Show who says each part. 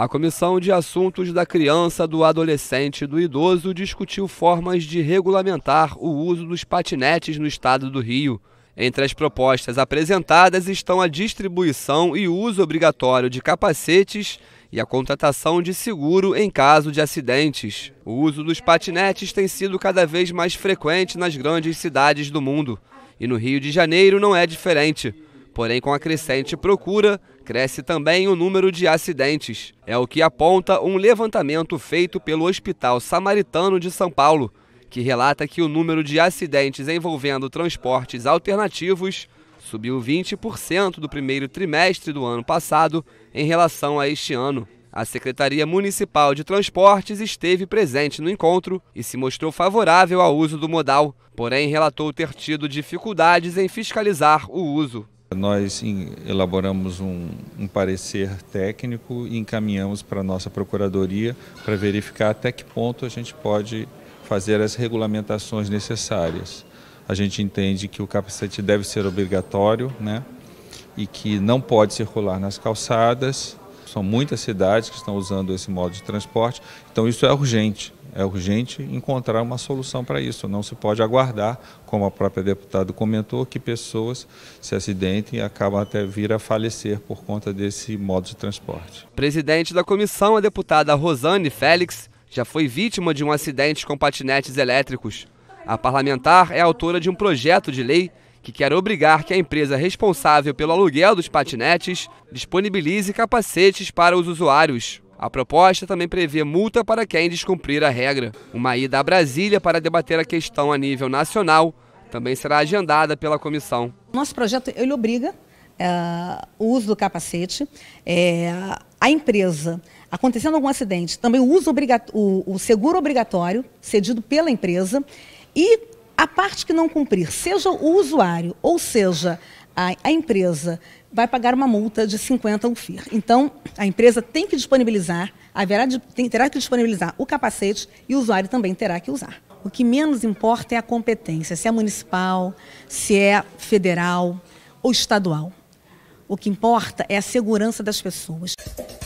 Speaker 1: A Comissão de Assuntos da Criança, do Adolescente e do Idoso discutiu formas de regulamentar o uso dos patinetes no estado do Rio. Entre as propostas apresentadas estão a distribuição e uso obrigatório de capacetes e a contratação de seguro em caso de acidentes. O uso dos patinetes tem sido cada vez mais frequente nas grandes cidades do mundo. E no Rio de Janeiro não é diferente. Porém, com a crescente procura, cresce também o número de acidentes. É o que aponta um levantamento feito pelo Hospital Samaritano de São Paulo, que relata que o número de acidentes envolvendo transportes alternativos subiu 20% do primeiro trimestre do ano passado em relação a este ano. A Secretaria Municipal de Transportes esteve presente no encontro e se mostrou favorável ao uso do modal, porém relatou ter tido dificuldades em fiscalizar o uso.
Speaker 2: Nós elaboramos um, um, parecer técnico e encaminhamos para a nossa procuradoria para verificar até que ponto a gente pode fazer as regulamentações necessárias. A gente entende que o capacete deve ser obrigatório né, e que não pode circular nas calçadas. São muitas cidades que estão usando esse modo de transporte, então isso é urgente é urgente encontrar uma solução para isso. Não se pode aguardar, como a própria deputada comentou, que pessoas se acidentem e acabam até vir a falecer por conta desse modo de transporte.
Speaker 1: Presidente da comissão, a deputada Rosane Félix, já foi vítima de um acidente com patinetes elétricos. A parlamentar é autora de um projeto de lei que quer obrigar que a empresa responsável pelo aluguel dos patinetes disponibilize capacetes para os usuários. A proposta também prevê multa para quem descumprir a regra. Uma ida a Brasília para debater a questão a nível nacional também será agendada pela comissão.
Speaker 3: Nosso projeto ele obriga é, o uso do capacete, é, a empresa acontecendo algum acidente, também o uso o, o seguro obrigatório cedido pela empresa e a parte que não cumprir, seja o usuário ou seja a, a empresa vai pagar uma multa de 50 UFIR. Então, a empresa tem que disponibilizar, haverá de, tem, terá que disponibilizar o capacete e o usuário também terá que usar. O que menos importa é a competência, se é municipal, se é federal ou estadual. O que importa é a segurança das pessoas.